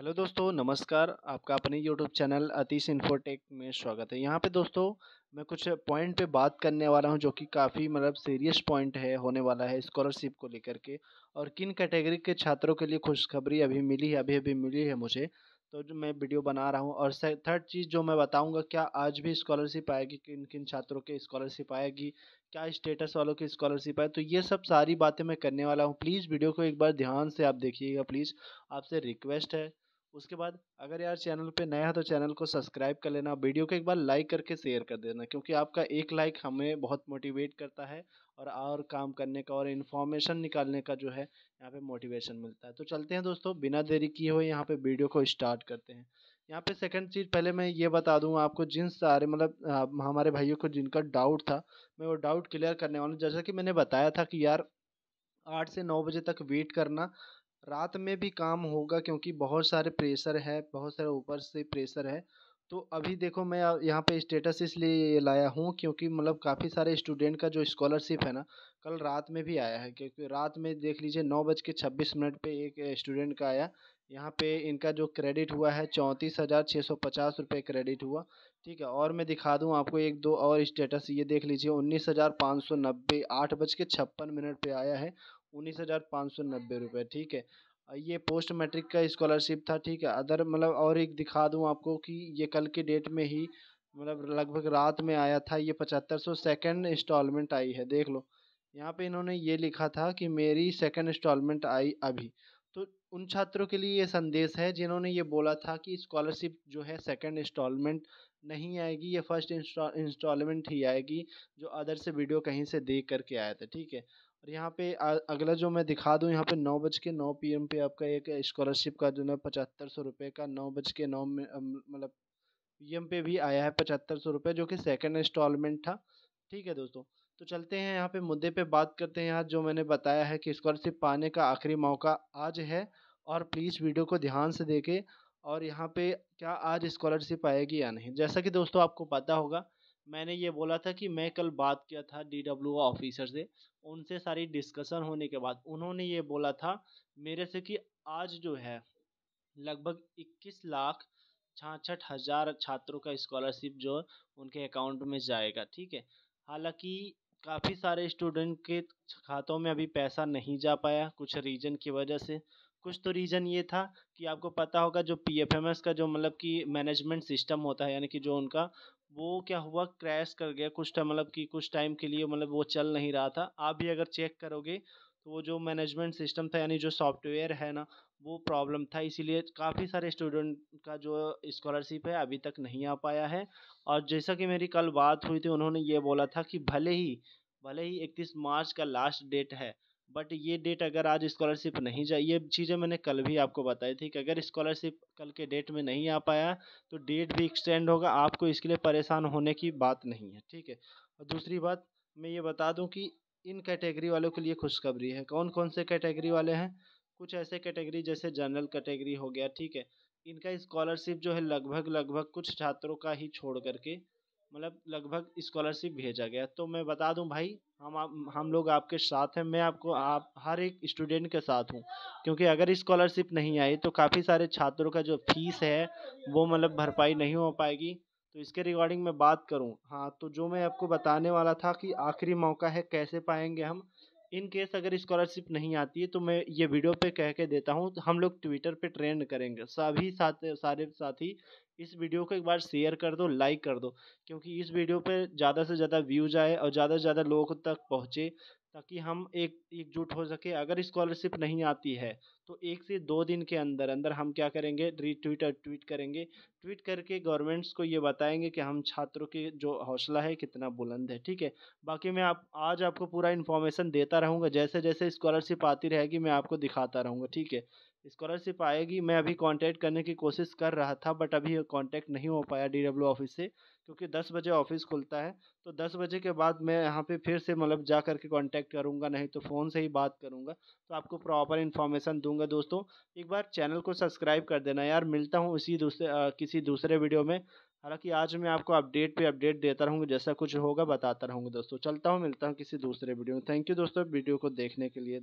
hello दोस्तों नमस्कार आपका अपने यूट्यूब चैनल अतीश इन्फोटेक में स्वागत है यहाँ पे दोस्तों मैं कुछ पॉइंट पे बात करने वाला हूँ जो कि काफ़ी मतलब सीरियस पॉइंट है होने वाला है स्कॉलरशिप को लेकर के और किन कैटेगरी के छात्रों के लिए खुशखबरी अभी मिली है अभी अभी मिली है मुझे तो जो मैं वीडियो बना रहा हूँ और थर्ड चीज़ जो मैं बताऊँगा क्या आज भी स्कॉलरशिप आएगी किन किन छात्रों के स्कॉलरशिप आएगी क्या स्टेटस वालों की स्कॉलरशिप आए तो ये सब सारी बातें मैं करने वाला हूँ प्लीज़ वीडियो को एक बार ध्यान से आप देखिएगा प्लीज़ आपसे रिक्वेस्ट है उसके बाद अगर यार चैनल पे नया है तो चैनल को सब्सक्राइब कर लेना वीडियो को एक बार लाइक करके शेयर कर देना क्योंकि आपका एक लाइक हमें बहुत मोटिवेट करता है और और काम करने का और इन्फॉर्मेशन निकालने का जो है यहाँ पे मोटिवेशन मिलता है तो चलते हैं दोस्तों बिना देरी किए हुए यहाँ पे वीडियो को स्टार्ट करते हैं यहाँ पे सेकंड चीज़ पहले मैं ये बता दूँ आपको जिन सारे मतलब हमारे भाइयों को जिनका डाउट था मैं वो डाउट क्लियर करने वाला हूँ जैसा कि मैंने बताया था कि यार आठ से नौ बजे तक वेट करना रात में भी काम होगा क्योंकि बहुत सारे प्रेशर है बहुत सारे ऊपर से प्रेशर है तो अभी देखो मैं यहाँ पे स्टेटस इसलिए लाया हूँ क्योंकि मतलब काफ़ी सारे स्टूडेंट का जो स्कॉलरशिप है ना कल रात में भी आया है क्योंकि रात में देख लीजिए नौ बज के छब्बीस मिनट पर एक स्टूडेंट का आया यहाँ पे इनका जो क्रेडिट हुआ है चौंतीस हज़ार छः सौ पचास रुपये क्रेडिट हुआ ठीक है और मैं दिखा दूँ आपको एक दो और स्टेटस ये देख लीजिए उन्नीस हज़ार पाँच सौ नब्बे आठ बज के छप्पन मिनट पर आया है उन्नीस हज़ार पाँच सौ नब्बे रुपये ठीक है ये पोस्ट मैट्रिक का स्कॉलरशिप था ठीक है अदर मतलब और एक दिखा दूँ आपको कि ये कल के डेट में ही मतलब लगभग रात में आया था ये पचहत्तर सौ सेकेंड इंस्टॉलमेंट आई है देख लो यहाँ पे इन्होंने ये लिखा था कि मेरी सेकेंड इंस्टॉलमेंट आई अभी तो उन छात्रों के लिए ये संदेश है जिन्होंने ये बोला था कि स्कॉलरशिप जो है सेकेंड इंस्टॉलमेंट नहीं आएगी ये फर्स्ट इंस्टॉलमेंट ही आएगी जो अदर से वीडियो कहीं से देख करके आया था ठीक है और यहाँ पे अगला जो मैं दिखा दूँ यहाँ पे नौ बज के नौ पी पे आपका एक स्कॉलरशिप का जो है पचहत्तर सौ रुपये का नौ बज के नौ मतलब पी पे भी आया है पचहत्तर सौ रुपये जो कि सेकेंड इंस्टॉलमेंट था ठीक है दोस्तों तो चलते हैं यहाँ पे मुद्दे पे बात करते हैं यहाँ जो मैंने बताया है कि स्कॉलरशिप पाने का आखिरी मौका आज है और प्लीज़ वीडियो को ध्यान से देखें और यहाँ पे क्या आज स्कॉलरशिप आएगी या नहीं जैसा कि दोस्तों आपको पता होगा मैंने ये बोला था कि मैं कल बात किया था डी डब्ल्यू ऑफिसर से उनसे सारी डिस्कशन होने के बाद उन्होंने ये बोला था मेरे से कि आज जो है लगभग इक्कीस लाख छाछठ हज़ार छात्रों का स्कॉलरशिप जो उनके अकाउंट में जाएगा ठीक है हालांकि काफ़ी सारे स्टूडेंट के खातों में अभी पैसा नहीं जा पाया कुछ रीज़न की वजह से कुछ तो रीज़न ये था कि आपको पता होगा जो पी एफ एम एस का जो मतलब कि मैनेजमेंट सिस्टम होता है यानी कि जो उनका वो क्या हुआ क्रैश कर गया कुछ टाइम मतलब कि कुछ टाइम के लिए मतलब वो चल नहीं रहा था आप भी अगर चेक करोगे तो वो जो मैनेजमेंट सिस्टम था यानी जो सॉफ्टवेयर है ना वो प्रॉब्लम था इसीलिए काफ़ी सारे स्टूडेंट का जो स्कॉलरशिप है अभी तक नहीं आ पाया है और जैसा कि मेरी कल बात हुई थी उन्होंने ये बोला था कि भले ही भले ही इकतीस मार्च का लास्ट डेट है बट ये डेट अगर आज स्कॉलरशिप नहीं जाए ये चीज़ें मैंने कल भी आपको बताई थी कि अगर स्कॉलरशिप कल के डेट में नहीं आ पाया तो डेट भी एक्सटेंड होगा आपको इसके लिए परेशान होने की बात नहीं है ठीक है और दूसरी बात मैं ये बता दूँ कि इन कैटेगरी वालों के लिए खुशखबरी है कौन कौन से कैटेगरी वाले हैं कुछ ऐसे कैटेगरी जैसे जनरल कैटेगरी हो गया ठीक है इनका स्कॉलरशिप जो है लगभग लगभग कुछ छात्रों का ही छोड़ करके मतलब लगभग स्कॉलरशिप भेजा गया तो मैं बता दूं भाई हम आप हम लोग आपके साथ हैं मैं आपको आप हर एक स्टूडेंट के साथ हूं क्योंकि अगर स्कॉलरशिप नहीं आई तो काफ़ी सारे छात्रों का जो फीस है वो मतलब भरपाई नहीं हो पाएगी तो इसके रिगार्डिंग मैं बात करूं हाँ तो जो मैं आपको बताने वाला था कि आखिरी मौका है कैसे पाएंगे हम इन केस अगर स्कॉलरशिप नहीं आती है तो मैं ये वीडियो पे कह के देता हूँ तो हम लोग ट्विटर पे ट्रेंड करेंगे सभी साथ सारे साथी इस वीडियो को एक बार शेयर कर दो लाइक कर दो क्योंकि इस वीडियो पे ज़्यादा से ज़्यादा व्यूज आए और ज़्यादा से ज़्यादा लोगों तक पहुँचे ताकि हम एक एकजुट हो सके अगर स्कॉलरशिप नहीं आती है तो एक से दो दिन के अंदर अंदर हम क्या करेंगे रीट्वीट और ट्वीट करेंगे ट्वीट करके गवर्नमेंट्स को ये बताएंगे कि हम छात्रों के जो हौसला है कितना बुलंद है ठीक है बाकी मैं आप आज आपको पूरा इन्फॉर्मेशन देता रहूँगा जैसे जैसे स्कॉलरशिप आती रहेगी मैं आपको दिखाता रहूँगा ठीक है स्कॉलरशिप आएगी मैं अभी कांटेक्ट करने की कोशिश कर रहा था बट अभी कांटेक्ट नहीं हो पाया डी ऑफिस से क्योंकि 10 बजे ऑफिस खुलता है तो 10 बजे के बाद मैं यहाँ पे फिर से मतलब जा करके कांटेक्ट करूँगा नहीं तो फ़ोन से ही बात करूँगा तो आपको प्रॉपर इन्फॉर्मेशन दूंगा दोस्तों एक बार चैनल को सब्सक्राइब कर देना यार मिलता हूँ इसी दूसरे आ, किसी दूसरे वीडियो में हालांकि आज मैं आपको अपडेट पर अपडेट देता रहूँगा जैसा कुछ होगा बताता रहूँगा दोस्तों चलता हूँ मिलता हूँ किसी दूसरे वीडियो में थैंक यू दोस्तों वीडियो को देखने के लिए